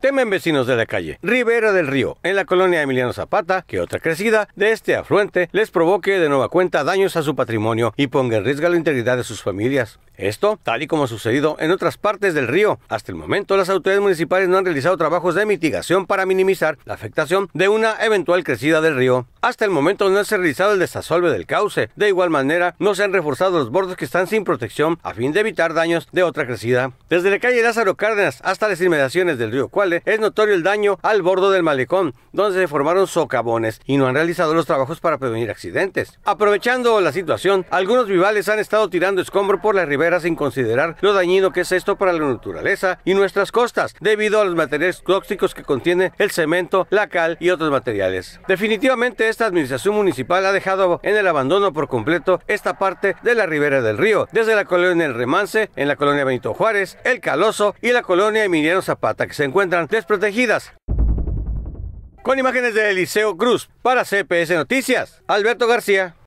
Temen vecinos de la calle Rivera del Río, en la colonia Emiliano Zapata, que otra crecida de este afluente les provoque de nueva cuenta daños a su patrimonio y ponga en riesgo la integridad de sus familias. Esto, tal y como ha sucedido en otras partes del río. Hasta el momento, las autoridades municipales no han realizado trabajos de mitigación para minimizar la afectación de una eventual crecida del río. Hasta el momento no se ha realizado el desasolve del cauce. De igual manera, no se han reforzado los bordos que están sin protección a fin de evitar daños de otra crecida. Desde la calle Lázaro Cárdenas hasta las inmediaciones del río Cuale, es notorio el daño al bordo del malecón, donde se formaron socavones y no han realizado los trabajos para prevenir accidentes. Aprovechando la situación, algunos vivales han estado tirando escombro por la ribera sin considerar lo dañino que es esto para la naturaleza y nuestras costas, debido a los materiales tóxicos que contiene el cemento, la cal y otros materiales. Definitivamente esta administración municipal ha dejado en el abandono por completo esta parte de la ribera del río, desde la colonia El Remance, en la colonia Benito Juárez, El Caloso y la colonia Emiliano Zapata, que se encuentran desprotegidas. Con imágenes de Eliseo Cruz, para CPS Noticias, Alberto García.